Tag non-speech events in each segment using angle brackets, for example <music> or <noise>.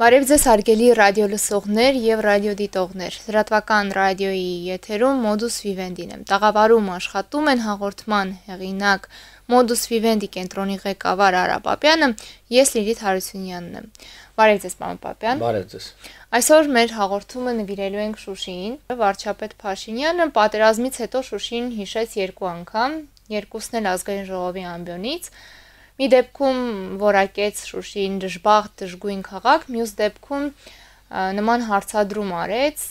Բարև ձեզ հարգելի ռադիոլսողներ եւ ռադիոդիտողներ։ Լրատվական ռադիոյի եթերում Modus Vivendi-ն եմ։ Տաղավարում աշխատում են հաղորդման հեղինակ Modus Vivendi կենտրոնի ղեկավար Արա Պապյանը, ես Լիլիթ Հարությունյանն եմ։ Բարև ձեզ, պարոն Պապյան։ Բարև ձեզ։ Այսօր մեր հաղորդումը նվիրելու ենք Շուշիին։ Վարչապետ Փաշինյանը պատերազմից հետո Շուշին հիշեց երկու անգամ, երկուսն էլ ազգային ժողովի ամբիոնից։ Մի դեպքում Որակեց Շուշին դժբախտ դժգույն քաղաք, մյուս դեպքում նման հարցադրում արեց,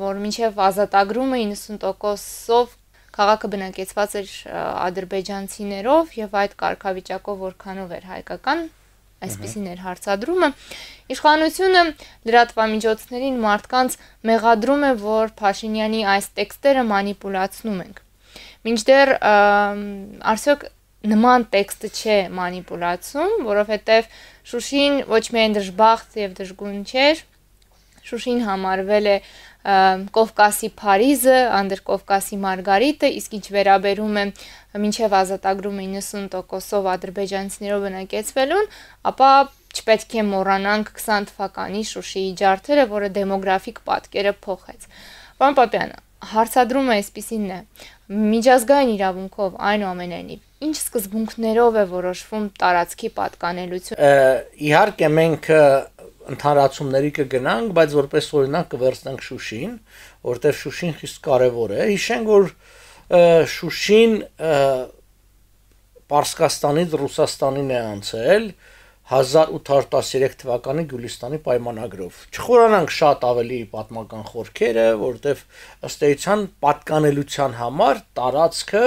որ մինչև ազատագրումը 90%-ով քաղաքը բնակեցված էր ադրբեջանցիներով եւ այդ կարգավիճակով որքանով էր հայկական այսպեսին էր հարցադրումը իշխանությունը լրատվամիջոցներին մարդկանց մեղադրում է որ Փաշինյանի այս տեքստերը մանիպուլացնում են Մինչդեռ արսյոք նման տեքստը չէ մանիպուլացում, որովհետև Շուշին ոչ միայն դժբախտ եւ դժգույն չէր, Շուշին համարվել է Կովկասի Փարիզը, Անդր Կովկասի Մարգարիտը, իսկ ինչ վերաբերում է մինչև ազատագրումը 90%-ով ադրբեջանցիներով բնակեցվելուն, ապա չպետք է մոռանանք 20 թվականի Շուշիի ջարդերը, որը դեմոգրաֆիկ պատկերը փոխեց։ Պարոն Պապյան, հարցադրումը այսպեսինն է։ Միջազգային իրավունքով այնուամենայնիվ ինչ սկզբունքներով է որոշվում տարածքի պատկանելությունը։ Իհարկե մենք ընդհանրացումների կգնանք, բայց որպես օրինակ կվերցնենք Շուշին, որտեղ Շուշին խիստ կարևոր է։ Հիշենք, որ Շուշին Պարսկաստանից Ռուսաստանին է անցել, և 1813 թվականի Գյուլիստանի պայմանագրով։ Չխորանանք շատ ավելի պատմական խորքերը, որտեվ ըստ էության պատկանելության համար տարածքը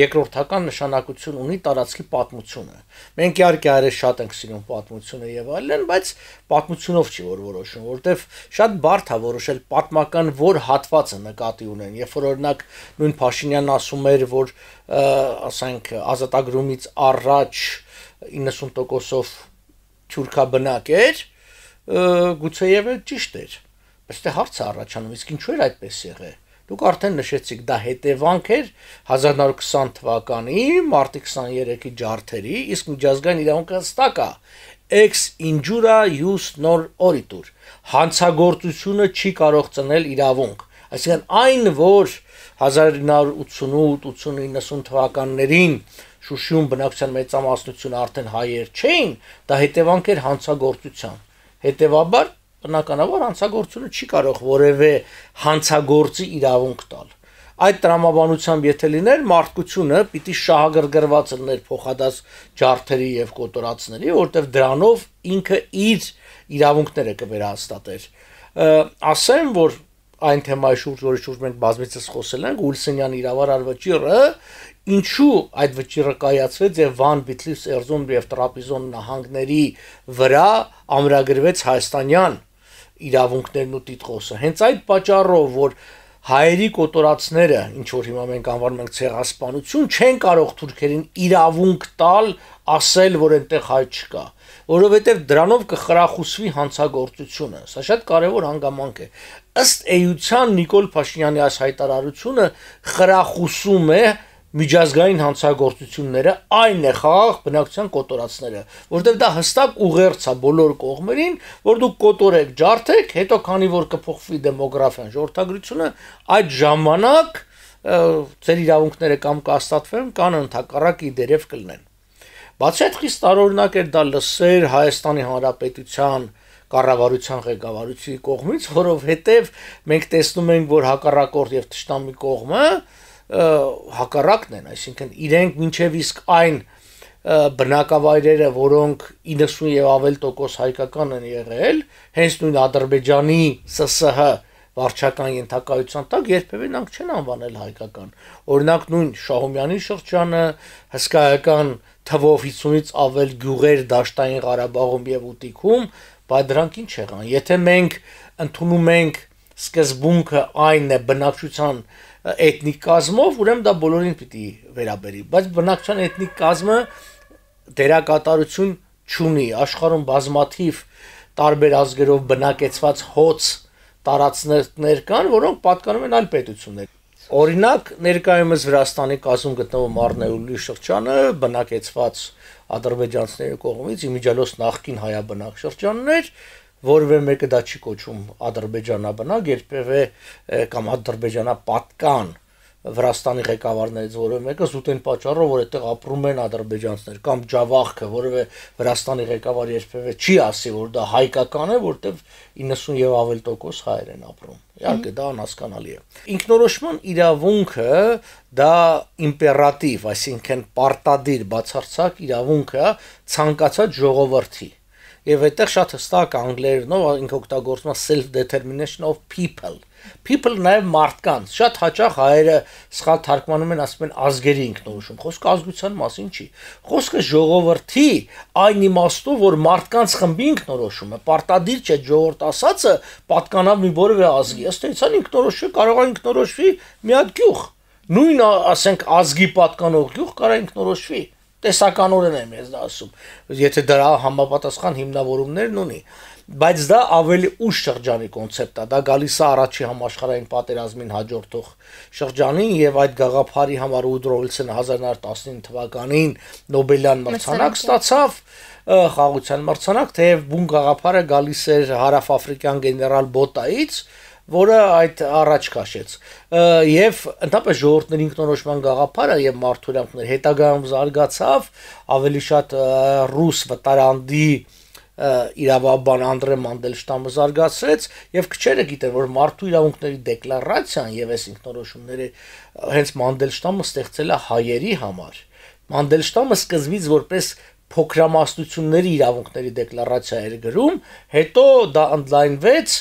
երկրորդական նշանակություն ունի տարածքի պատմությունը։ Մենք իհարկե այրես շատ ենք սիրում պատմությունը եւ այլն, բայց պատմությունով չի որ որոշում, որտեվ շատ բարդ է որոշել պատմական որ հատվածը նկատի ունեն։ Երբ որ օրինակ նույն Փաշինյանն ասում էր, որ ասենք ազատագրումից առաջ 90%-ով թուրքաբնակ էր, գուցեև ճիշտ էր։ Բայց դե հարցը առաջանում, իսկ ինչու էր այդպես եղել։ Դուք արդեն նշեցիք, դա հետևանք էր 1920 թվականի մարտի 23-ի ջարդերի, իսկ միջազգային իրավունքը հստակ է։ Ex injura jus non oritur։ Հանցագործությունը չի կարող ծնել իրավունք։ Այսինքն այն, որ 1988-89 թվականներին Շուշիում բնակչության մեծամասնությունը արդեն հայեր չէին, դա հետևանք էր հանցագործության։ Հետևաբար բնականաբար հանցագործությունը չի կարող որևէ հանցագործի իրավունք տալ։ Այդ տրամաբանությամբ եթե լիներ մարդկությունը պիտի շահագրգռված լիներ փոխադաս ջարդերի եւ կոտորածների, որտեղ դրանով ինքը իր իրավունքները կվերահաստատեր։ Ասեմ, որ այն թեմայի շուրջ, որի շուրջ մենք բազմիցս խոսել ենք, Ուլսենյան իրավարար վճիրը, ինչու այդ վճիրը կայացվեց եւ Վան Բիտլիփս Էրզում եւ Տրապիզոն նահանգների վրա ամրագրվեց հայաստանյան իրավունքներն ու տիտղոսը։ Հենց այդ պատճառով, որ հայերի կոտորածները, ինչ որ հիմա մենք անվանում ենք ցեղասպանություն, չեն կարող թուրքերին իրավունք տալ ասել, որ այնտեղ հայ չկա որովհետև դրանով կխրախուսվի հանցագործությունը։ Սա շատ կարևոր հանգամանք է։ Ըստ էության Նիկոլ Փաշինյանի այս հայտարարությունը խրախուսում է միջազգային հանցագործությունները այն է խաղաղ բնակության կոտորածները որտեղ դա հստակ ուղերձ է բոլոր կողմերին որ դուք կոտորեք ջարդեք հետո քանի որ կփոխվի դեմոգրաֆիան ժողովրդագրությունը այդ ժամանակ ձեր իրավունքները կամ կհաստատվեն, կան ընդհակառակի դերև կլինեն։ Բացի այդ խիստ տարօրինակ էր դա լսել Հայաստանի Հանրապետության կառավարության ղեկավարության կողմից, որովհետև մենք տեսնում ենք, որ հակառակորդ եւ ճշտամի կողմը հակառակն են, այսինքն իրենք մինչև իսկ այն բնակավայրերը, որոնք 90 եւ ավել տոկոս հայկական են եղել, հենց նույն Ադրբեջանի ՍՍՀ վարչական ենթակայության տակ երբևէ նրանք չեն անվանել հայկական։ Օրինակ նույն Շահումյանի շրջանը հսկայական թվով 50-ից ավել գյուղեր Դաշտային Ղարաբաղում եւ Ուտիկում, բայց դրանք ինչ եղան։ Եթե մենք ընդունում ենք սկզբունքը այն է բնակչության էթնիկ կազմով, ուրեմն դա բոլորին պիտի վերաբերի, բայց բնակչության էթնիկ կազմը դերակատարություն չունի աշխարհում բազմաթիվ տարբեր ազգերով բնակեցված հոց տարածներ կան, որոնք պատկանում են այլ պետություններ։ Օրինակ ներկայումս Վրաստանի կազմում գտնվող Մարնեուլի շրջանը բնակեցված ադրբեջանցիների կողմից իմիջալոս նախքին հայաբնակ շրջաններ, որևէ մեկը դա չի կոչում ադրբեջանաբնակ, երբևէ կամ ադրբեջանա պատկան Վրաստանի ղեկավարներից որևէ մեկը զուտեն պատճառով, որ այդտեղ ապրում են ադրբեջանցներ կամ Ջավախքը, որևէ Վրաստանի ղեկավարը երբևէ չի ասի, որ դա հայկական է, որտեվ 90 եւ ավել տոկոս հայեր են ապրում։ Իհարկե դա անհասկանալի է։ Ինքնորոշման իրավունքը դա իմպերատիվ, այսինքն պարտադիր բացարձակ իրավունք է ցանկացած ժողովրդի եւ այդտեղ շատ հստակ անգլերենով ինք օգտագործում է self determination of people People նաև մարդկանց։ Շատ հաճախ հայերը սխալ թարգմանում են, ասում են ազգերի ինքնորոշում։ Խոսքը ազգության մասին չի։ Խոսքը ժողովրդի այն իմաստով, որ մարդկանց խմբի ինքնորոշումը պարտադիր չէ ժողովրդ ասածը պատկանա մի որևէ ազգի։ Ըստ էության ինքնորոշը կարող է ինքնորոշվի մի հատ գյուղ։ Նույն ասենք ազգի պատկանող գյուղ կարող է ինքնորոշվի տեսականորեն եմ ես դա ասում եթե դրա համապատասխան հիմնավորումներն ունի բայց դա ավելի ուշ շրջանի կոնցեպտ է։ Դա գալիս է առաջի համաշխարհային պատերազմին հաջորդող շրջանին եւ այդ գաղափարի համար Ուդրո Վիլսոնը 1919 թվականին Նոբելյան մրցանակ ստացավ, խաղաղության մրցանակ, թեև բուն գաղափարը գալիս էր հարավաֆրիկյան գեներալ Բոտայից, որը այդ առաջ քաշեց։ Եվ ընդհանրապես ժողովրդների ինքնորոշման գաղափարը եւ մարդու իրավունքներ հետագայում զարգացավ, ավելի շատ ռուս վտարանդի իրավաբան Անդրե Մանդելշտամը զարգացրեց եւ քչերը գիտեն որ մարդու իրավունքների դեկլարացիան եւ այս ինքնորոշումները հենց Մանդելշտամը ստեղծել է հայերի համար Մանդելշտամը սկզբից որպես փոքրամասնությունների իրավունքների դեկլարացիա էր գրում, հետո դա ընդլայնվեց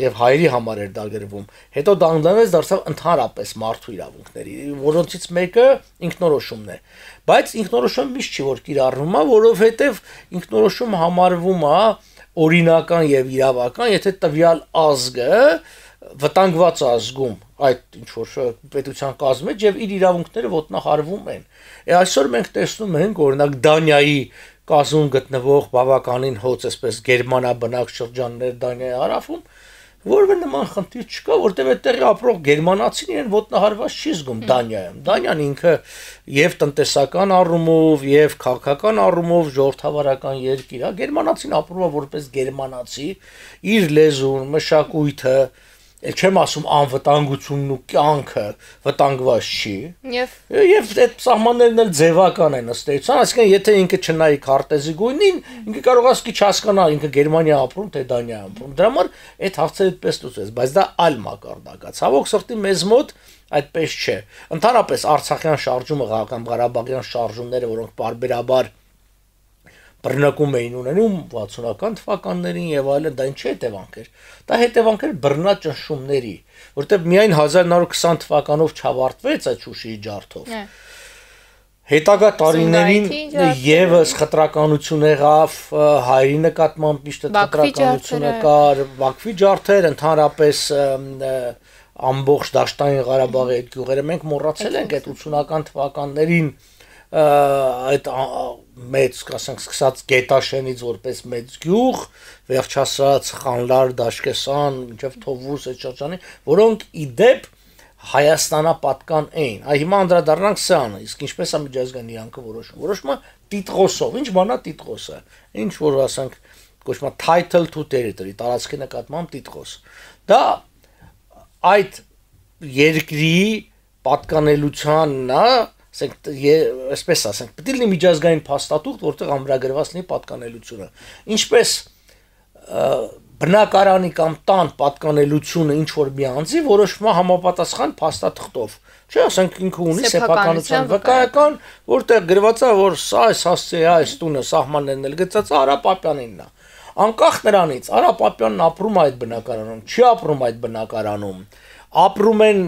եւ հայերի համար էր դա գրվում։ Հետո դա ընդլայնվեց դարձավ ընդհանրապես մարդու իրավունքների, որոնցից մեկը ինքնորոշումն է։ Բայց ինքնորոշումը միշտ չի որ կիրառվում, որովհետեւ ինքնորոշումը համարվում է օրինական եւ իրավական, եթե տվյալ ազգը վտանգված ազգում այդ ինչ որ պետության կազմի մեջ եւ իր իրավունքները ոտնահարվում են։ Է այսօր մենք տեսնում ենք օրինակ Դանիայի կազմում գտնվող բավականին հոց, այսպես գերմանաբնակ շրջաններ Դանիայի հարավում, որևէ նման խնդիր չկա, որտեղ այդտեղ ապրող գերմանացին իրեն ոտնահարված չի զգում Դանիայում։ Դանիան ինքը եւ տնտեսական առումով, եւ քաղաքական առումով ժողովրդավարական երկիր է։ Գերմանացին ապրում է որպես գերմանացի, իր լեզուն, մշակույթը, Էլ չեմ ասում անվտանգությունն ու կյանքը վտանգված չի։ Եվ եւ այդ սահմաններն էլ ձևական են ըստ էության, այսինքն եթե ինքը չնայի քարտեզի գույնին, ինքը կարող ասկի չհասկանա, ինքը Գերմանիա ապրում, թե Դանիա ապրում։ Դրա համար այդ հարցերը այդպես լուծես, բայց դա այլ մակարդակա։ Ցավոք սրտի մեզ մոտ այդպես չէ։ Ընդհանրապես Արցախյան շարժումը, Ղարաբաղյան շարժումները, որոնք բարբերաբար բռնակում էին ունենում 60-ական թվականներին եւ այլն, դա ինչ հետևանք էր։ Դա հետևանք էր բռնաճնշումների, որտեղ միայն 1920 թվականով չավարտվեց այդ Շուշիի ջարդով։ Հետագա տարիներին եւս խտրականություն եղավ հայերի նկատմամբ միշտ խտրականությունը կար, Բաքվի ջարդեր ընդհանրապես ամբողջ Դաշտային Ղարաբաղի այդ գյուղերը մենք մոռացել ենք այդ 80-ական թվականներին այդ մեծ, ասենք, սկսած Գետաշենից որպես մեծ գյուղ, վերջացած Խանլար, Դաշկեսան, մինչև Թովուս այդ շրջանի, որոնք ի դեպ Հայաստանա պատկան էին։ Այ հիմա անդրադառնանք սրանը, իսկ ինչպես է միջազգային իրանքը որոշում։ Որոշումը տիտղոսով, ինչ բանա տիտղոսը։ Ինչ որ ասենք կոչվում է title to territory, տարածքի նկատմամբ տիտղոս։ Դա այդ երկրի պատկանելությանն է ասենք այսպես ասենք պետք է լինի միջազգային փաստաթուղթ որտեղ ամրագրված լինի պատկանելությունը ինչպես բնակարանի կամ տան պատկանելությունը ինչ որ մի անձի որոշվում է համապատասխան փաստաթղթով չէ ասենք ինքը ունի սեփականության վկայական որտեղ գրված է որ սա այս հասցե հա, այս տունը սահմաններն էլ գծած արա պապյանինն է անկախ նրանից արա պապյանն ապրում է այդ բնակարանում չի ապրում այդ բնակարանում ապրում են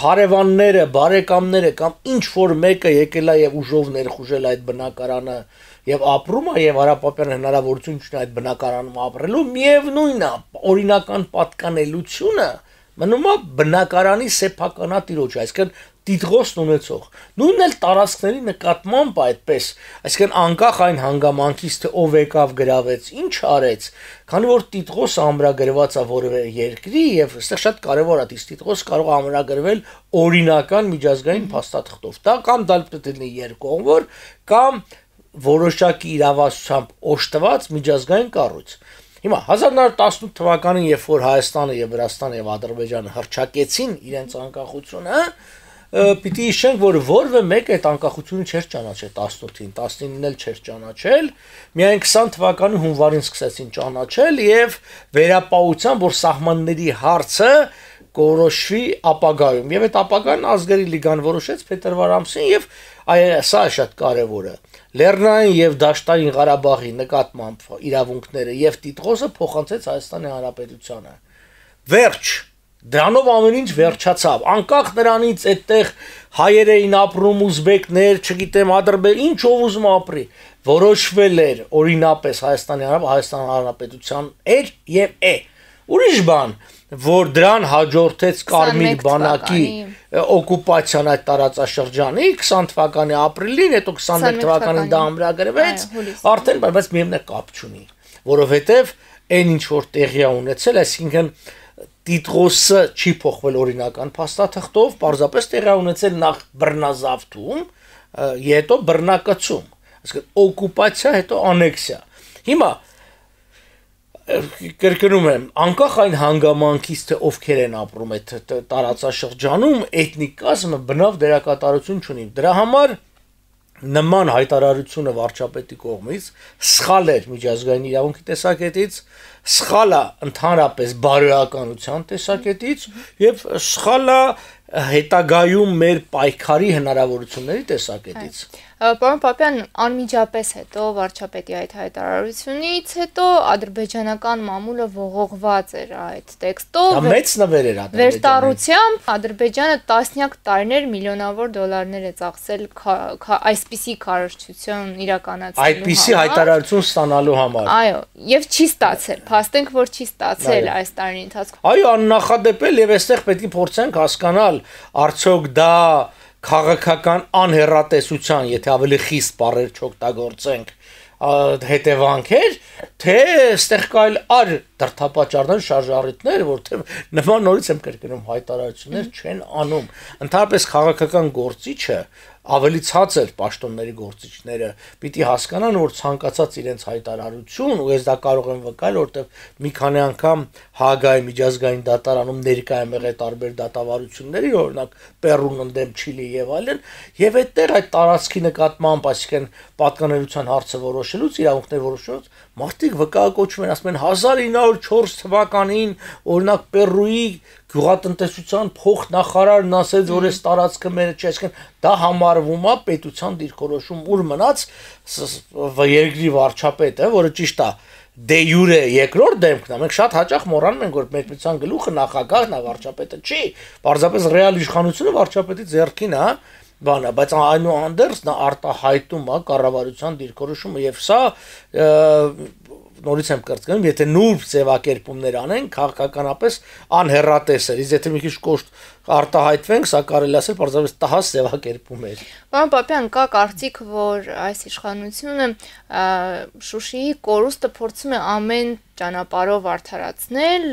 հարևանները, բարեկամները կամ ինչ որ մեկը եկել է եւ ուժով ներխուժել այդ բնակարանը եւ ապրում է եւ Արապապյանը հնարավորություն ունի այդ բնակարանում ապրելու, միևնույնն է, օրինական պատկանելությունը մնում է բնակարանի սեփականատիրոջ, այսինքն դիտղոսն ունեցող։ Նույնն էլ տարածքների նկատմամբ այդպես, այսինքն անկախ այն հանգամանքից, թե ով եկավ գրավեց, ինչ արեց, քանի որ դիտղոս ամրագրված է որևէ երկրի եւ այստեղ շատ կարեւոր է դիտղոս կարող ամրագրվել օրինական միջազգային փաստաթղթով։ Դա կամ դա պետք է լինի երկողոր, կամ որոշակի իրավասությամբ օժտված միջազգային կառույց։ Հիմա 1918 թվականին, երբ որ Հայաստանը եւ Վրաստանը եւ Ադրբեջանը հրճակեցին իրենց անկախությունը, պիտի հիշենք, որ որևէ մեկ այդ անկախությունը չէր ճանաչել 18-ին, 19-ին էլ չէր ճանաչել, միայն 20 թվականի հունվարին սկսեցին ճանաչել եւ վերապահության, որ սահմանների հարցը կորոշվի ապագայում։ Եվ այդ ապագան ազգերի լիգան որոշեց փետրվար ամսին եւ այ սա շատ կարեւոր է։ Լեռնային եւ Դաշտային Ղարաբաղի նկատմամբ իրավունքները եւ տիտղոսը փոխանցեց Հայաստանի Հանրապետությանը։ Վերջ Դրանով ամեն ինչ վերջացավ։ Անկախ նրանից այդտեղ հայեր էին ապրում ուզբեկներ, չգիտեմ, ադրբեր, ինչ ով ուզում ապրի, որոշվել էր օրինապես Հայաստանի Հանրապետության Հայաստան Հանրապետության էր եւ է։ Ուրիշ բան, որ դրան հաջորդեց Կարմիր բանակի օկուպացիան այդ տարածաշրջանի 20 թվականի ապրիլին, հետո 21 թվականին դա ամրագրվեց, արդեն բայց միևնույնն է կապ չունի, որովհետև այն ինչ որ տեղի է ունեցել, այսինքն Տիտրոսը չի փոխվել օրինական փաստաթղթով, պարզապես տեղի ունեցել նախ բռնազավթում, հետո բռնակցում, այսինքն օկուպացիա, հետո անեքսիա։ Հիմա կրկնում եմ, անկախ այն հանգամանքից, թե ովքեր են ապրում այդ տարածաշրջանում, էթնիկ կազմը բնավ դերակատարություն չունի։ Դրա համար նման հայտարարությունը վարչապետի կողմից սխալ էր միջազգային իրավունքի տեսակետից, սխալ է ընդհանրապես բարոյականության տեսակետից եւ սխալ է հետագայում մեր պայքարի հնարավորությունների տեսակետից։ Այ Պարոն Պապյան, անմիջապես հետո վարչապետի այդ հայտարարությունից հետո ադրբեջանական մամուլը ողողված էր այդ տեքստով։ Դա մեծ նվեր էր ադրբեջանը։ Վերտարությամբ Ադրբեջանը տասնյակ տարիներ միլիոնավոր դոլարներ է ծախսել այսպիսի քարոշչություն իրականացնելու համար։ Այդպիսի հայտարարություն ստանալու համար։ Այո, եւ չի ստացել։ Փաստենք, որ չի ստացել այս տարի ընթացքում։ Այո, աննախադեպել եւ այստեղ պետք է փորձենք հասկանալ, արդյոք դա քաղաքական անհերատեսության, եթե ավելի խիստ բառեր չօգտագործենք, հետևանքեր, թե այստեղ կայլ ար դրթապաճառներ, շարժառիթներ, որտեղ նման նորից եմ կրկնում հայտարարություններ չեն անում։ Ընդհանրապես քաղաքական գործիչը ավելի ցածր պաշտոնների գործիչները պիտի հասկանան, որ ցանկացած իրենց հայտարարություն, ու ես դա կարող եմ վկայել, որովհետև մի քանի անգամ Հագայի միջազգային դատարանում ներկայ եմ եղել տարբեր դատավարությունների, օրինակ Պերուն ընդդեմ Չիլի եւ այլն, եւ այդտեղ այդ տարածքի նկատմամբ, այսինքն պատկանելության հարցը որոշելուց, իրավունքներ որոշելուց մարդիկ վկայակոչում են, ասում են 1904 թվականին օրինակ Պերուի գյուղատնտեսության փոխնախարարն ասաց, որ այս տարածքը մերը չէ, այսինքն դա համարվում է պետության դիրքորոշում ուր մնաց երկրի վարչապետը, որը ճիշտ է դե յուրե երկրորդ դեմքն է մենք շատ հաճախ մոռանում ենք որ մեր պետության գլուխը նախագահն է վարչապետը չի, պարզապես ռեալ իշխանությունը վարչապետի ձեռքին է, հա բան է, բայց այնուհանդերձ նա արտահայտում է կառավարության դիրքորոշումը եւ սա նորից եմ կրծքնում, եթե նուրբ ձևակերպումներ անեն, քաղաքականապես անհերատես է։ Իսկ եթե մի քիչ կոշտ արտահայտվենք, սա կարելի ասել բարձրապես տահաս ձևակերպում էր։ Պարոն Պապյան, կա կարծիք, որ այս իշխանությունը Շուշիի կորուստը փորձում է ամեն ճանապարհով արդարացնել,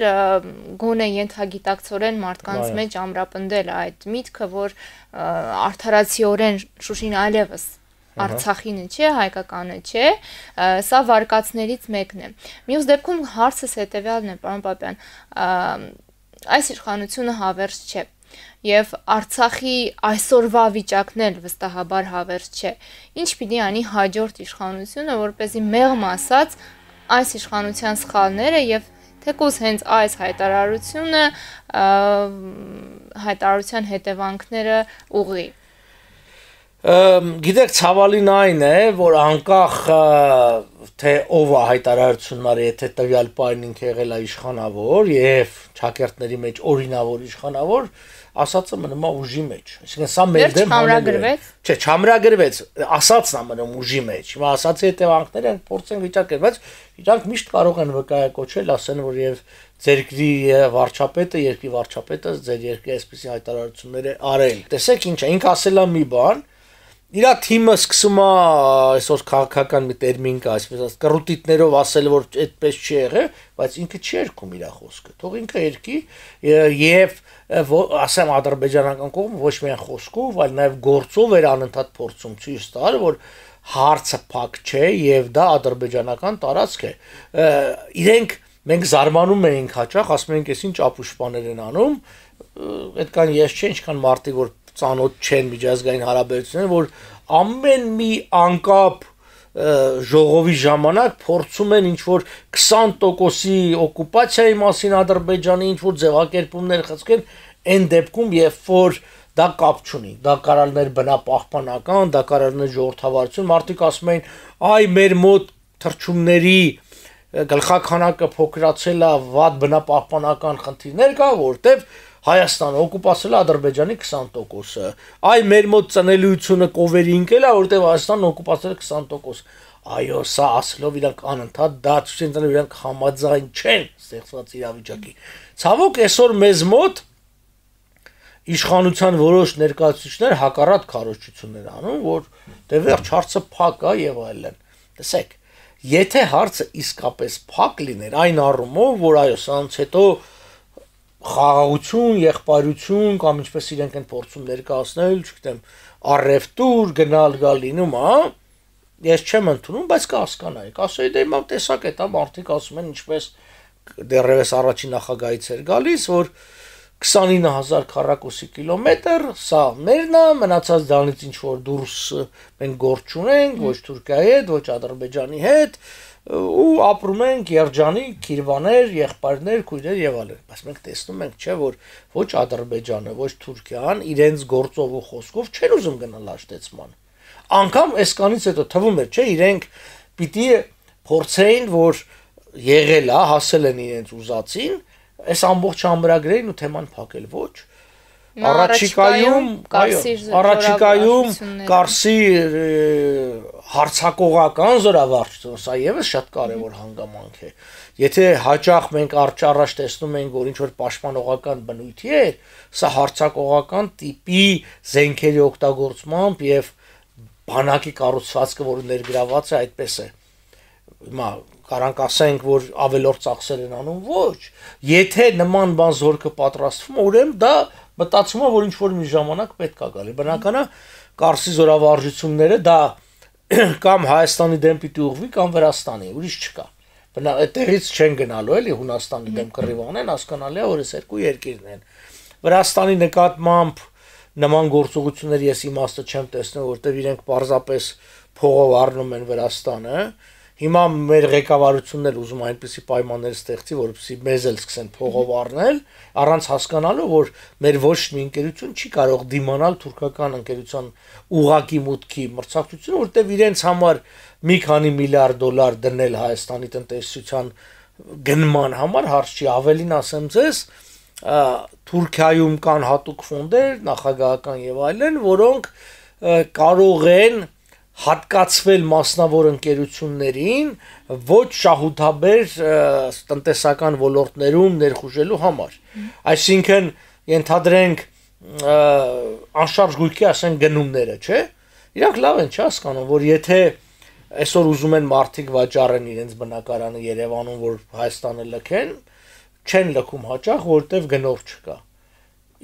գոնե ենթագիտակցորեն մարդկանց մեջ ամրապնդել այդ միտքը, որ արդարացիորեն Շուշին այլևս Արցախինը չէ, հայկականը չէ, սա վարկածներից մեկն է։ Մյուս դեպքում հարցս հետեւյալն է, պարոն Պապյան, այս իշխանությունը հավերժ չէ եւ Արցախի այսօրվա վիճակն էլ վստահաբար հավերժ չէ։ Ինչ պիտի անի հաջորդ իշխանությունը, որ เป զի մեղմ ասած այս իշխանության սխալները եւ թեկուզ հենց այս հայտարարությունը հայտարարության հետևանքները ուղի գիտեք ցավալին այն է որ անկախ թե ով է հայտարարությունն արի եթե տվյալ պայն ինքը եղել է իշխանավոր եւ ճակերտների մեջ օրինավոր իշխանավոր, իշխանավոր ասածը մնում է ուժի մեջ։ Այսինքն սա մեր դեմ համրագրվեց։ Չէ, չհամրագրվեց, ասածն է մնում ուժի մեջ։ Հիմա ասացի հետևանքները փորձեն վիճակել, բայց իրանք միշտ կարող են վկայակոչել, ասեն, որ եւ ձերգրի վարչապետը, երկրի վարչապետը ձեր երկրի այսպիսի հայտարարությունները արել։ Տեսեք ինչ է, ինք ասելա մի բան, իրա թիմը սկսում է այսօր քաղաքական մի տերմին կա, այսպես ասած, կրուտիտներով ասել, որ այդպես չի եղել, բայց ինքը չի երկում իր խոսքը։ Թող ինքը երկի եւ ասեմ ադրբեջանական կողմը ոչ միայն խոսքով, այլ նաեւ գործով էր անընդհատ փորձում ցույց տալ, որ հարցը փակ չէ եւ դա ադրբեջանական տարածք է։ Իրենք մենք զարմանում էինք հաճախ, ասում ենք, ես ինչ ապուշպաներ են անում, այդքան ես չէ, ինչքան մարդիկ որ ծանոթ չեն միջազգային հարաբերությունները, որ ամեն մի անկապ ժողովի ժամանակ փորձում են ինչ որ 20%-ի օկուպացիայի մասին Ադրբեջանի ինչ որ ձևակերպումներ խցկեն այն դեպքում, երբ որ դա կապ չունի։ Դա կարալներ բնապահպանական, դա կարալներ ժողովրդավարություն, մարդիկ ասում են, այ մեր մոտ թրջումների գլխականակը փոքրացել է, վատ բնապահպանական խնդիրներ կա, որտեղ Հայաստանը օկուպացրել է Ադրբեջանի 20%-ը։ Այ մեր մոտ ծնելիությունը կովերի ինկել է, որտեղ Հայաստանն օկուպացրել է 20%։ Այո, սա ասելով իրանք անընդհատ դատություն տալու իրանք համաձայն չեն ստեղծված իրավիճակի։ Ցավոք այսօր մեզ մոտ իշխանության որոշ ներկայացուցիչներ հակառակ քարոշչություններ անում, որ դե վերջ հարցը փակ է եւ այլն։ Տեսեք, եթե հարցը իսկապես փակ լիներ այն առումով, որ այո, սրանից հետո խաղաղություն, եղբայրություն կամ ինչպես իրենք են փորձում ներկայացնել, չգիտեմ, առևտուր գնալ գալ լինում, հա? Ես չեմ ընդունում, բայց կհասկանայեք։ Ասեի դե մամ տեսակ է, դա մարդիկ ասում են ինչպես դեռևս առաջին նախագահից էր գալիս, որ 29000 քառակուսի կիլոմետր, սա մերն է, մնացած դրանից ինչ որ դուրս մենք գործ չունենք, ոչ Թուրքիայի հետ, ոչ Ադրբեջանի հետ, հետ ու ապրում ենք երջանիկ Կիրվաներ, եղբայրներ, քույրեր եւ այլն, բայց մենք տեսնում ենք, չէ, որ ոչ Ադրբեջանը, ոչ Թուրքիան իրենց գործով ու խոսքով չեն ուզում գնալ աշտեցման։ Անկամ այսկանից հետո թվում է, չէ, իրենք պիտի փորձեին, որ եղել է, հասել են իրենց ուզածին, այս ամբողջ ամրագրերին ու թեման փակել, ոչ առաջիկայում, այո, առաջիկայում Կարսի հարցակողական զորավարժություն, սա եւս շատ կարեւոր հանգամանք է։ Եթե հաճախ մենք առաջ տեսնում ենք, որ ինչ որ պաշտպանողական բնույթի է, սա հարցակողական տիպի զենքերի օգտագործմամբ եւ բանակի կառուցվածքը, որ ներգրաված է, այդպես է։ Հիմա կարանք ասենք, որ ավելորդ ծախսեր են անում, ոչ։ Եթե նման բան զորքը պատրաստվում, ուրեմն դա մտածում եմ, որ ինչ որ մի ժամանակ պետք է գալի։ Բնական է, Կարսի զորավարժությունները դա <clears throat> կամ Հայաստանի դեմ պիտի ուղվի, կամ Վրաստանի, ուրիշ չկա։ Բնա այդտեղից չեն գնալու էլի Հունաստանի դեմ կռիվանեն, հասկանալի է, որ այս երկու երկիրն են։ Վրաստանի նկատմամբ նման գործողություններ ես իմաստը չեմ տեսնում, որտեղ իրենք պարզապես փողով առնում են Վրաստանը, հա Հիմա մեր ղեկավարությունն էլ ուզում այնպիսի պայմաններ ստեղծի, որպեսզի մեզ էլ սկսեն փողով առնել, առանց հասկանալու, որ մեր ոչ մի ընկերություն չի կարող դիմանալ թուրքական ընկերության ուղակի մուտքի մրցակցությունը, որտեղ իրենց համար մի քանի միլիարդ դոլար դնել Հայաստանի տնտեսության գնման համար հարց չի, ավելին ասեմ ձեզ, Թուրքիայում կան հատուկ ֆոնդեր, նախագահական եւ այլն, որոնք կարող են հատկացվել մասնավոր ընկերություններին ոչ շահութաբեր տնտեսական ոլորտներում ներխուժելու համար։ Այսինքն ենթադրենք անշարժ գույքի ասեն գնումները, չէ՞։ Իրանք լավ են չհասկանում, որ եթե այսօր ուզում են մարդիկ վաճառեն իրենց բնակարանը Երևանում, որ Հայաստանը լքեն, չեն լքում հաճախ, որտեվ գնով չկա։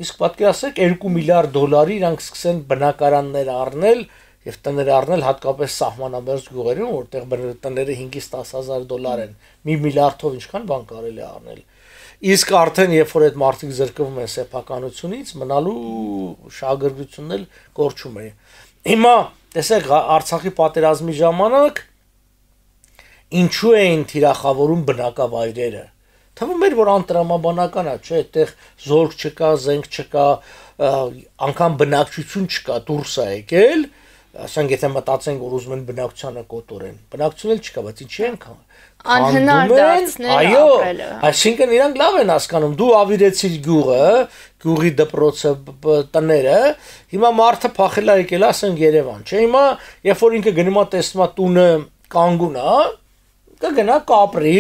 Իսկ պատկերացեք 2 միլիարդ դոլարի իրանք սկսեն բնակարաններ առնել, եւ տները առնել հատկապես սահմանամերձ գյուղերում, որտեղ տները 5-ից 10000 դոլար են։ Մի միլիարդով ինչքան բան կարելի է առնել։ Իսկ արդեն երբ որ այդ մարդիկ զրկվում են սեփականությունից, մնալու շահագրգությունն էլ կորչում է։ Հիմա տեսեք Արցախի պատերազմի ժամանակ ինչու էին թիրախավորում բնակավայրերը։ Թվում էր որ անտրամաբանական է, չէ, այդտեղ զորք չկա, զենք չկա, անգամ բնակչություն չկա, դուրս է եկել, եկել ասենք եթե մտածենք որ ուզում են բնակչանը կոտորեն բնակչունել չկա բայց ինչի են անհնար դարձնել այո այսինքն իրանք լավ են հասկանում դու ավիրեցիր գյուղը գյուղի դպրոցը տները հիմա մարդը փախել է եկել ասենք Երևան չէ հիմա երբ որ ինքը գնում է տեսնում է տունը կանգուն է կգնա կապրի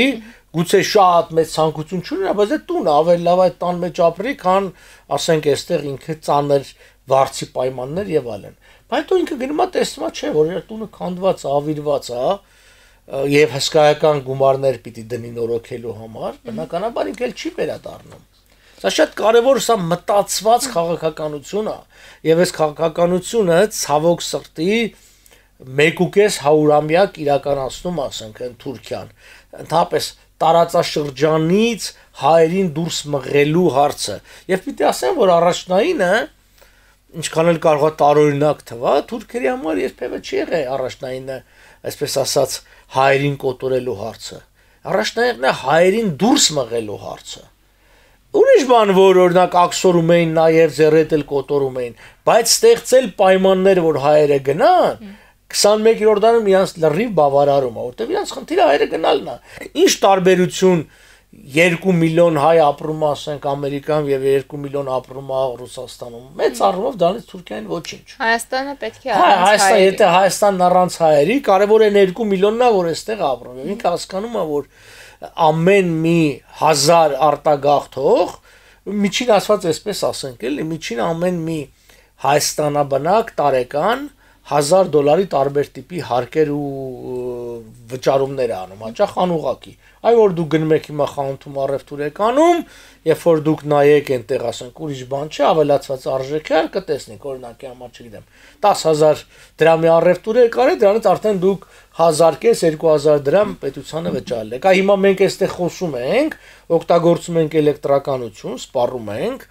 գուցե շատ մեծ ցանկություն չունենա, բայց այդ տունը ավելի լավ այդ տան մեջ ապրի, քան ասենք այստեղ ինքը ծանր վարձի պայմաններ եւ այլն։ Բայց դու ինքը գնում է տեսնում չէ, որ իր տունը քանդված, ավիրված է, եւ հսկայական գումարներ պիտի դնի նորոգելու համար, բնականաբար ինքը չի վերադառնում։ Սա շատ կարևոր սա մտածված քաղաքականություն է, եւ այս քաղաքականությունը ցավոք սրտի մեկուկես հաուրամյակ իրականացնում ասենք են Թուրքիան։ Ընդհանրապես տարածաշրջանից հայերին դուրս մղելու հարցը։ Եվ պիտի ասեմ, որ առաջնայինը ինչքան էլ կարող է տարօրինակ թվա, թուրքերի համար երբևէ չի եղել առաջնային, այսպես ասած, հայերին կոտորելու հարցը։ Առաջնայինն է հայերին դուրս մղելու հարցը։ Ուրիշ բան որ օրինակ աքսորում էին նաև ձեռետել կոտորում էին, բայց ստեղծել պայմաններ, որ հայերը գնան, 21-րդ դարում իրանց լրիվ բավարարում է, որտեղ իրանց խնդիրը հայերը գնալն է։ Ինչ տարբերություն 2 միլիոն հայ ապրում է, ասենք, Ամերիկան եւ 2 միլիոն ապրում է Ռուսաստանում։ Մեծ առումով դրանից Թուրքիան ոչինչ։ Հայաստանը պետք է առանց հայերի։ Հայաստան, եթե Հայաստանն առանց հայերի, կարեւոր է 2 միլիոննա, որ այստեղ ապրում։ Եվ ինքը հասկանում է, որ ամեն մի 1000 արտագաղթող միջին ասված այսպես ասենք, էլի, միջին ամեն մի հայաստանաբնակ տարեկան 1000 դոլարի տարբեր տիպի հարկեր ու վճարումներ է անում, հաճախ անուղակի։ Այ որ դու գնում եք հիմա խանութում առևտուրեկանում, երբ որ դուք նայեք այնտեղ ասենք ուրիշ բան չի, ավելացված արժեքեր կտեսնեք, օրինակի համար չգիտեմ, 10000 դրամի առևտուրեկար է, դրանից արդեն դուք 1000-ից 2000 դրամ պետությանը վճարել եք։ Այ հիմա մենք էստեղ խոսում ենք, օգտագործում ենք էլեկտրականություն, սպառում ենք,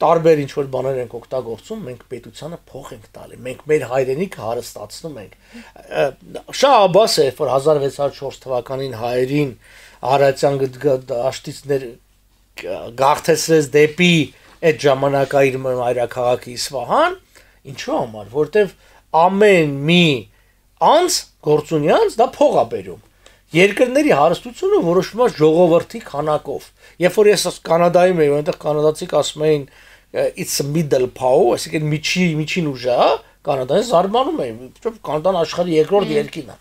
տարբեր ինչ որ բաներ ենք օգտագործում, մենք պետությանը փող ենք տալի, մենք մեր հայրենիքը հարստացնում ենք։ Շա Աբաս է, որ 1604 թվականին հայերին Արարատյան դաշտիցներ գաղթեցրեց դեպի այդ ժամանակային մայրաքաղաքի Իսվահան, ինչու համար, որտեվ ամեն մի անց գործունյանց դա փող է բերում երկրների հարստությունը որոշվում է ժողովրդի քանակով։ Երբ որ ես կանադայում էի, այնտեղ կանադացիք ասում էին, it's a middle power, այսինքն միջի միջին ուժը, Կանադան զարմանում էին, որովհետև Կանադան աշխարհի երկրորդ երկինն է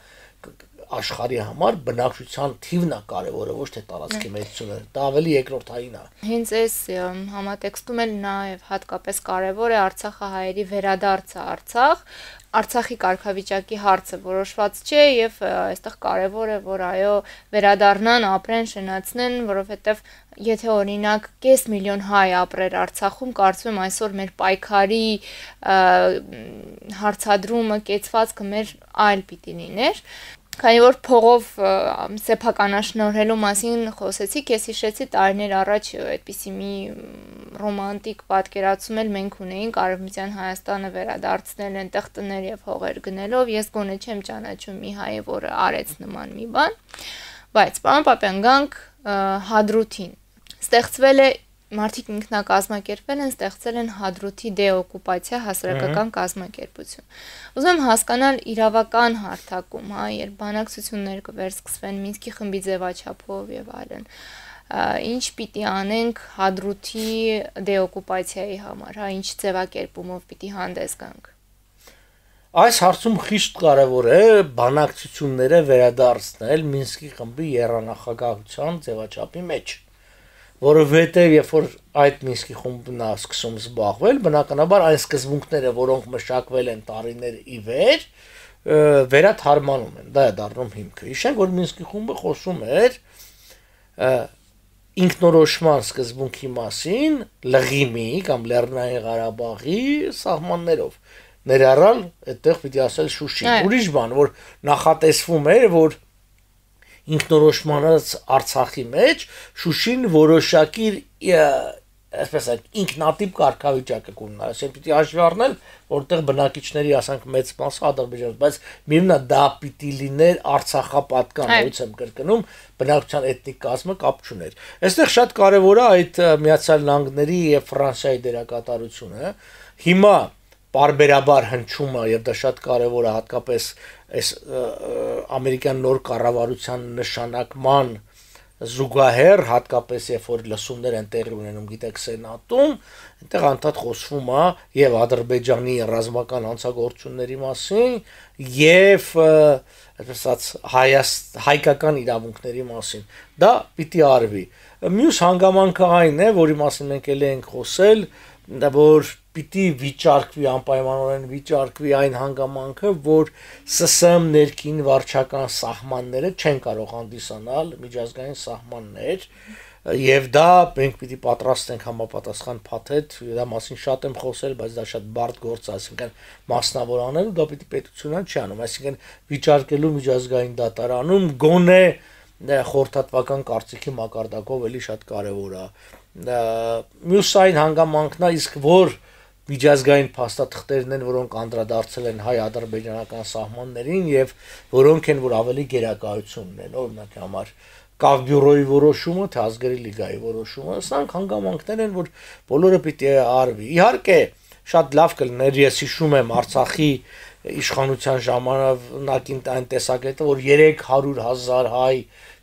աշխարհի համար բնակչության թիվն է կարևորը ոչ թե տարածքի մեծությունը դա ավելի երկրորդային է հենց այս համատեքստում էլ նաև հատկապես կարևոր է Արցախը հայերի վերադարձը Արցախ Արցախի կարգավիճակի հարցը որոշված չէ եւ այստեղ կարեւոր է որ այո վերադառնան, ապրեն, շնացնեն, որովհետեւ եթե օրինակ կես միլիոն հայ ապրեր Արցախում, կարծում եմ այսօր մեր պայքարի հարցադրումը, կեցվածքը մեր այլ պիտի լիներ։ Քանի որ փողով սեփականաշնորհելու մասին խոսեցիք, ես հիշեցի տարիներ առաջ այդպիսի մի ռոմանտիկ պատկերացում էլ մենք ունեինք Արևմտյան Հայաստանը վերադարձնել այնտեղ տներ եւ հողեր գնելով։ Ես գոնե չեմ ճանաչում մի հայ, որը արեց նման մի բան։ Բայց պարոն Պապյան գանք հադրութին ստեղծվել է մարդիկ ինքնակազմակերպվել են, ստեղծել են Հադրութի դեօկուպացիա հասարակական կազմակերպություն։ Ուզում եմ հասկանալ իրավական հարթակում, հա, երբ բանակցություններ կվերսկսվեն Մինսկի խմբի ձևաչափով եւ այլն, ինչ պիտի անենք Հադրութի դեօկուպացիայի համար, հա, ինչ ձևակերպումով պիտի հանդես գանք։ Այս հարցում խիստ կարևոր է բանակցությունները վերադարձնել Մինսկի խմբի երանախագահության ձևաչափի մեջ։ Ա որովհետև երբ որ այդ Մինսկի խումբն է սկսում զբաղվել, բնականաբար այն սկզբունքները, որոնք մշակվել են տարիներ ի վեր, վերաթարմանում են։ Դա է դառնում հիմքը։ Հիշենք, որ Մինսկի խումբը խոսում էր ինքնորոշման սկզբունքի մասին լղիմի կամ Լեռնային Ղարաբաղի սահմաններով ներառալ այդտեղ պիտի ասել Շուշի։ Ուրիշ բան, որ նախատեսվում էր, որ ինքնորոշմանած Արցախի մեջ Շուշին որոշակի այսպես այդ ինքնատիպ կարգավիճակը կունենա։ Այսինքն պիտի հաշվի առնել, որտեղ բնակիչների, ասենք, մեծ մասը ադրբեջանց, բայց միևնա դա պիտի լիներ Արցախապատկան, ույց եմ կրկնում, բնակչության էթնիկ կազմը կապ չուներ։ Այստեղ շատ կարևոր է այդ Միացյալ Նահանգների եւ Ֆրանսիայի դերակատարությունը։ Հիմա բարբերաբար հնչումը եւ դա շատ կարեւոր է հատկապես այս ամերիկյան նոր կառավարության նշանակման զուգահեռ հատկապես երբ որ լսումներ են տեղի ունենում գիտեք սենատում այնտեղ անդադ խոսվում է եւ ադրբեջանի ռազմական հանցագործությունների մասին եւ այսպես հայկական իրավունքների մասին դա պիտի արվի մյուս հանգամանքը այն է որի մասին մենք ել ենք խոսել դա որ պիտի վիճարկվի անպայմանորեն վիճարկվի այն հանգամանքը, որ ՍՍՄ ներքին վարչական սահմանները չեն կարող հանդիսանալ միջազգային սահմաններ եւ դա մենք պիտի պատրաստենք համապատասխան փաթեթ, դա մասին շատ եմ խոսել, բայց դա շատ բարդ գործ է, այսինքն մասնավորանելու դա պիտի պետությունան չի անում, այսինքն վիճարկելու միջազգային դատարանում գոնե խորհրդատվական կարծիքի մակարդակով էլի շատ կարեւոր է։ Մյուս այն հանգամանքն է, իսկ որ միջազգային փաստաթղթերն են, որոնք անդրադարձել են հայ-ադրբեջանական սահմաններին եւ որոնք են որ ավելի գերակայություն ունեն, օրինակ համար կավ բյուրոյի որոշումը, թե ազգերի լիգայի որոշումը, սրանք հանգամանքներ են, որ բոլորը պիտի արվի։ Իհարկե, շատ լավ կլներ, ես հիշում եմ Արցախի իշխանության ժամանակին այն տեսակետը, որ 300.000 հայ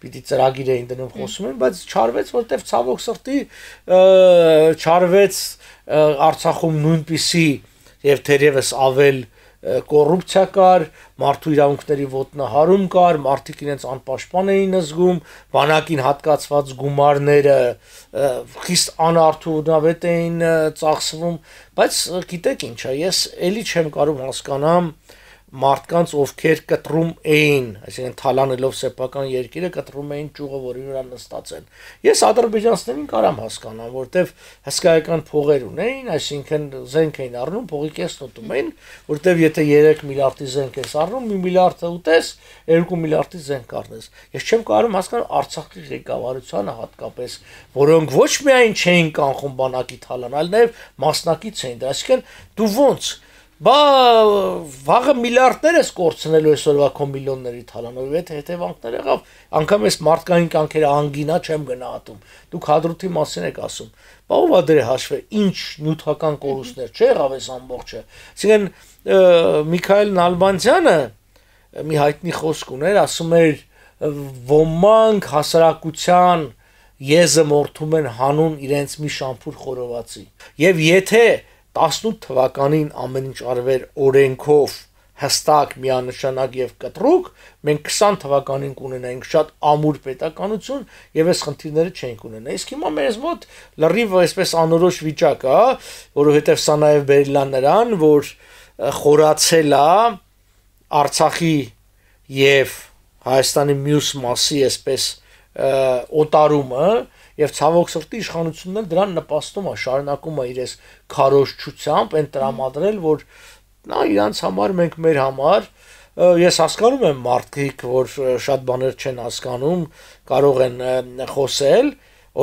պիտի ծրագիր էին դնում խոսում են, բայց չարվեց, որտեվ ցավոք սրտի չարվեց Արցախում նույնպիսի եւ թերևս ավել կոռուպցիա կար, մարդու իրավունքների ոտնահարում կար, մարդիկ իրենց անպաշտպան էին զգում, բանակին հատկացված գումարները խիստ անարդյունավետ էին ծախսվում, բայց գիտեք ինչա, ես ելի չեմ կարող հասկանալ մարդկանց, ովքեր կտրում էին, այսինքն թալանելով սեփական երկիրը կտրում էին ճյուղը, որի վրա նստած են։ Ես ադրբեջանցներին կարամ հասկանամ, որտեվ հսկայական փողեր ունեին, այսինքն զենք էին առնում, փողի կեսն ուտում էին, որտեվ եթե 3 միլիարդի զենք ես առնում, 1 միլիարդը ուտես, 2 միլիարդի զենք առնես։ Ես չեմ կարում հասկանալ Արցախի ղեկավարությանը հատկապես, որոնք ոչ միայն չէին կանխում բանակի թալան, այլ նաև մասնակից էին դրա։ Այսինքն դու ո՞նց Բա վաղը միլիարդներ էս կորցնելու այսօրվա քո միլիոնների թալանով, եթե հետևանքներ եղավ, անգամ էս մարդկային կանքերը անգինա չեմ գնահատում։ Դուք հադրութի մասին եք ասում։ Բա ով ա դրե հաշվե, ինչ նյութական կորուստներ չեղավ այս ամբողջը։ Այսինքն Միքայել Նալբանդյանը մի հայտնի խոսք ուներ, ասում էր ոմանք հասարակության եզը մորթում են հանուն իրենց մի շամփուր խորովածի։ Եվ եթե 18 թվականին ամեն ինչ արվեր օրենքով հստակ միանշանակ եւ կտրուկ, մենք 20 թվականին կունենայինք շատ ամուր պետականություն եւ այս խնդիրները չենք ունենա։ Իսկ հիմա մեզ մոտ լրիվ այսպես անորոշ վիճակ է, որովհետեւ սա նաեւ բերելա նրան, որ խորացել է Արցախի եւ Հայաստանի մյուս մասի այսպես օտարումը, եւ ցավոք սրտի իշխանությունն էլ դրան նպաստում է, շարունակում է իր այս քարոշչությամբ այն տրամադրել, որ նա իրանց համար մենք մեր համար ես հասկանում եմ մարդիկ, որ շատ բաներ չեն հասկանում, կարող են խոսել,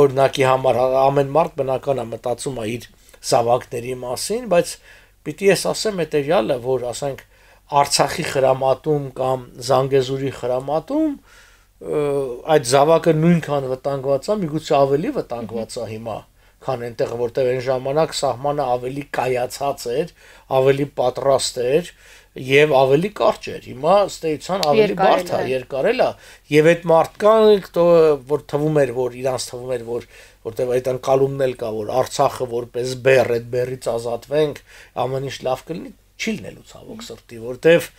օրինակի համար ամեն մարդ բնական է մտածում է իր զավակների մասին, բայց պիտի ես ասեմ հետեւյալը, որ ասենք Արցախի հրամատում կամ Զանգեզուրի հրամատում այդ զավակը նույնքան վտանգված է, միգուցե ավելի վտանգված է հիմա, քան այնտեղ, որտեղ այն ժամանակ սահմանը ավելի կայացած էր, ավելի պատրաստ էր եւ ավելի կարճ էր։ Հիմա ստեյցան ավելի բարդ է, երկար էլ է, եւ այդ մարդկանք, որ թվում էր, որ իրանց թվում էր, որ որտեվ այդ անկալումն էլ կա, որ Արցախը որպես բեռ, այդ բեռից ազատվենք, ամեն ինչ լավ կլինի, չի լինելու ցավոք սրտի, որտեվ որ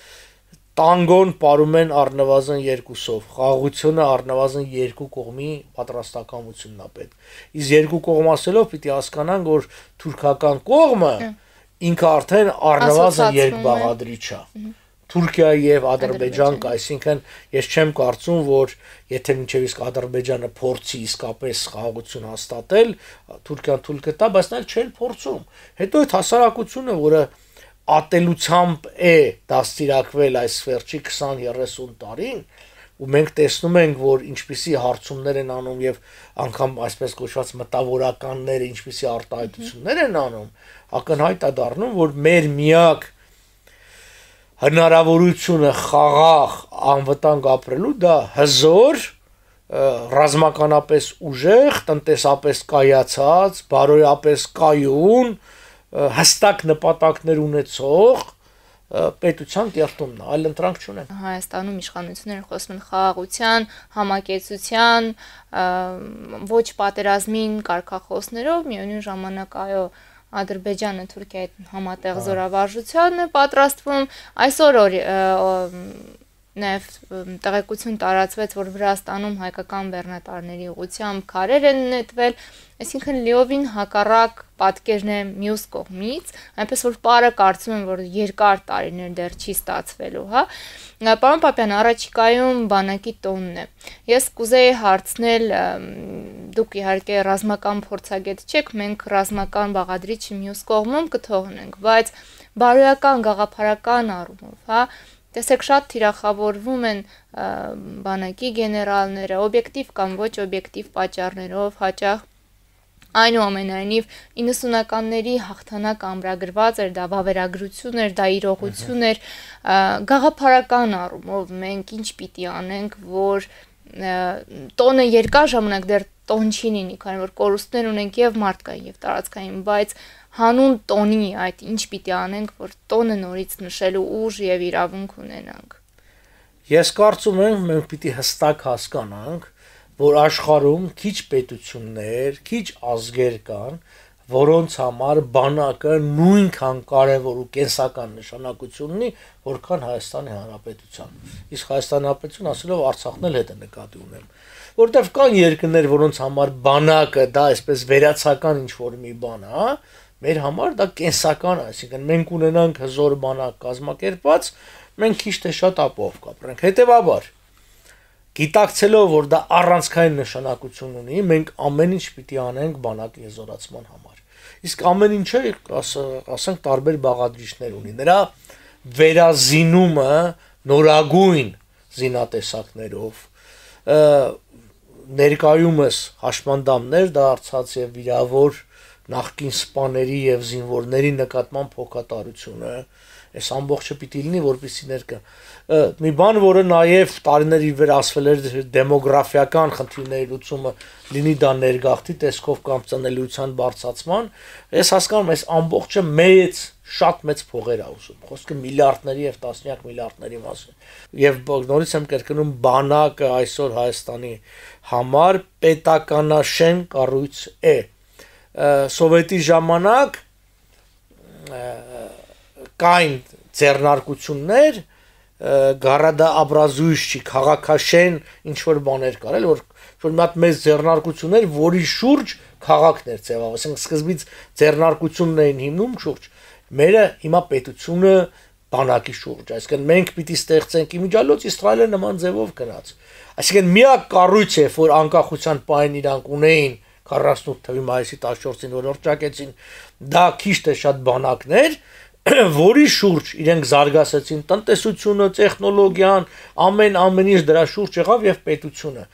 Տանգոն ապարում են առնվազն 2-ով։ Խաղությունը առնվազն 2 կողմի պատրաստակամությունն է պետք։ Իս երկու կողմ ասելով պիտի հասկանանք, որ թուրքական կողմը ինքը արդեն առնվազն երկբաղադրիչ է։ Թուրքիա եւ Ադրբեջան կա, այսինքն ես չեմ կարծում, որ եթե մինչեւ իսկ Ադրբեջանը փորձի իսկապես խաղաղություն հաստատել, Թուրքիան թույլ կտա, բայց նա չէր փորձում։ Հետո այդ հասարակությունը, որը որ ատելությամբ է դաստիարակվել այս վերջի 20-30 տարին ու մենք տեսնում ենք որ ինչպիսի հարցումներ են անում եւ անգամ այսպես կոչված մտավորականները ինչպիսի արտահայտություններ են անում ակնհայտ է դառնում որ մեր միակ հնարավորությունը խաղաղ անվտանգ ապրելու դա հզոր ռազմականապես ուժեղ, տնտեսապես կայացած, բարոյապես կայուն, հստակ նպատակներ ունեցող պետության կերտումն է, այլ ընտրանք չունեն։ Հայաստանում իշխանությունները խոսում են խաղաղության, համակեցության, ոչ պատերազմին կարգախոսներով, միևնույն ժամանակ այո, Ադրբեջանը Թուրքիայի համատեղ զորավարժության է պատրաստվում։ Այսօր նաև տեղեկություն տարածվեց, որ Վրաստանում հայկական վերնատարների ուղությամբ քարեր են նետվել, այսինքն լիովին հակառակ պատկերն է մյուս կողմից, այնպես որ պարը կարծում եմ, որ երկար տարիներ դեռ չի ստացվելու, հա։ Պարոն Պապյան, առաջիկայում բանակի տոնն է։ Ես կուզեի հարցնել, դուք իհարկե ռազմական փորձագետ չեք, մենք ռազմական բաղադրիչը մյուս կողմում կթողնենք, բայց բարոյական գաղափարական առումով, հա, Տեսեք, շատ թիրախավորվում են բանակի գեներալները, օբյեկտիվ կամ ոչ օբյեկտիվ պատճառներով, հաճախ Այնուամենայնիվ 90-ականների հաղթանակ ամրագրված էր, դա վավերագրություն էր, դա իրողություն էր, գաղափարական առումով մենք ինչ պիտի անենք, որ տոնը երկար ժամանակ դեռ տոն չի լինի, քանի որ կորուստներ ունենք եւ մարդկային եւ տարածքային, բայց հանուն տոնի այդ ինչ պիտի անենք, որ տոնը նորից նշելու ուժ եւ իրավունք ունենանք։ Ես կարծում եմ մենք պիտի հստակ հասկանանք, որ աշխարհում քիչ պետություններ, քիչ ազգեր կան, որոնց համար բանակը նույնքան կարևոր ու կենսական նշանակություն ունի, որքան Հայաստանի Հանրապետության։ Իսկ Հայաստանի Հանրապետություն ասելով Արցախն էլ հետ է նկատի ունեմ, որտեղ կան երկներ, որոնց համար բանակը դա այսպես վերացական ինչ որ մի բան է, հա, Մեր համար դա կենսական է, այսինքն մենք ունենանք հզոր բանակ կազմակերպած, մենք քիչ թե շատ ապով կապրենք։ Հետևաբար, գիտակցելով, որ դա առանցքային նշանակություն ունի, մենք ամեն ինչ պիտի անենք բանակ եզորացման համար։ Իսկ ամեն ինչը, ասենք, տարբեր բաղադրիչներ ունի։ Նրա վերազինումը նորագույն զինատեսակներով ներկայումս հաշմանդամներ դարձած եւ վիրավոր դա նախկին սպաների եւ զինվորների նկատմամբ հոգատարությունը այս ամբողջը պիտի լինի որպեսի ներկա մի բան որը նաեւ տարիների վեր ասվել էր դեմոգրաֆիական խնդիրների լուծումը լինի դա ներգաղթի տեսքով կամ ծնելիության բարձացման ես հասկանում այս ամբողջը մեծ շատ մեծ փողեր ա ուզում խոսքը միլիարդների եւ տասնյակ միլիարդների մասին եւ նորից եմ կրկնում բանակը այսօր Հայաստանի համար պետականաշեն կառույց է սովետի ժամանակ կային ձեռնարկություններ գարադա աբրազույշի քաղաքաշեն ինչ որ բաներ կար էլ որ որ մի հատ մեծ ձեռնարկություններ որի շուրջ քաղաքներ ծավալ ասենք սկզբից ձեռնարկությունն էին հիմնում շուրջ մերը հիմա պետությունը բանակի շուրջ այսինքն մենք պիտի ստեղծենք իմիջալոց իսրայելը նման ձևով գնաց այսինքն միակ կառույցը որ անկախության պայն իրանք ունեին 48 թվի մայիսի 14-ին օրորճակեցին, դա քիշտ է շատ բանակներ, <clears throat> որի շուրջ իրենք զարգացեցին տնտեսությունը, տեխնոլոգիան, ամեն ամենից դրա շուրջ եղավ եւ պետությունը։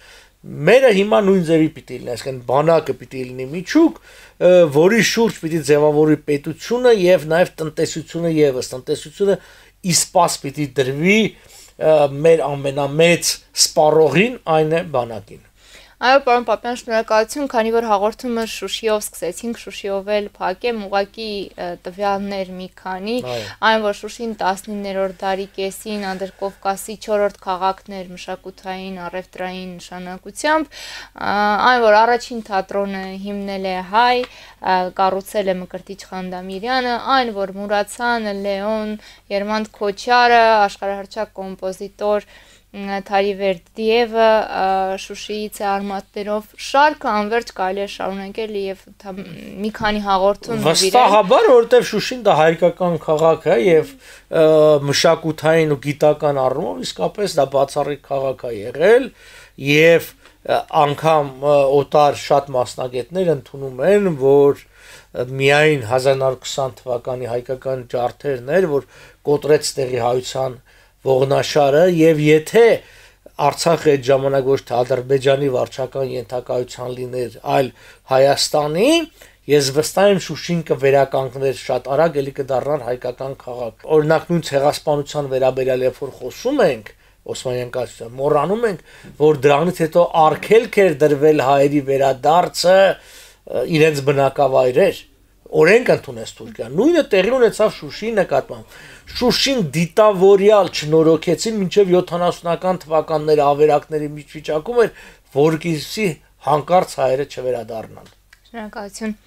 Մերը հիմա նույն ձևի պիտի լինի, այսինքն բանակը պիտի լինի միջուկ, որի շուրջ պիտի ձևավորի պետությունը եւ նաեւ տնտեսությունը եւս, տնտեսությունը իսպաս պիտի դրվի մեր ամենամեծ սպառողին, այն է բանակին։ Այո, պարոն Պապյան, շնորհակալություն, քանի որ հաղորդումը Շուշիով սկսեցինք, Շուշիով էլ փակեմ ուղակի տվյալներ մի քանի, այն որ Շուշին 19-րդ դարի կեսին Անդրկովկասի 4-րդ քաղաքն էր մշակութային առևտրային նշանակությամբ, այն որ առաջին թատրոնը հիմնել է հայ, կառուցել է Մկրտիչ Խանդամիրյանը, այն որ Մուրացյանը, Լեոն, Երմանդ Քոչարը, աշխարհահռչակ կոմպոզիտոր Թարիվերդիևը Շուշիից է արմատներով շարքը անverջ կարելի է շարունակել եւ մի քանի հաղորդում նվիրել։ Վստահաբար, որովհետեւ Շուշին դա հայկական քաղաք է եւ մշակութային ու գիտական առումով իսկապես դա բացառիկ քաղաք է եղել եւ անգամ օտար շատ մասնագետներ ընդունում են, որ միայն 1920 թվականի հայկական ջարդերն էր, որ կոտրեց տեղի հայության ողնաշարը եւ եթե Արցախը այդ ժամանակ ոչ թե Ադրբեջանի վարչական ենթակայության լիներ, այլ Հայաստանի, ես վստահ եմ Շուշին կվերականգներ շատ արագ էլի կդառնար հայկական քաղաք։ Օրինակ նույն ցեղասպանության վերաբերյալ երբ որ խոսում ենք, Օսմանյան կայսրության մոռանում ենք, որ դրանից հետո արգելք էր դրվել հայերի վերադարձը իրենց բնակավայրեր։ Օրենք ընդունեց Թուրքիան։ Նույնը տեղի ունեցավ Շուշի նկատմամբ։ Շուշին դիտավորյալ չնորոգեցին մինչև 70-ական թվականները ավերակների միջվիճակում էր, որքիսի հանկարծ հայերը չվերադառնան։ Շնորհակալություն։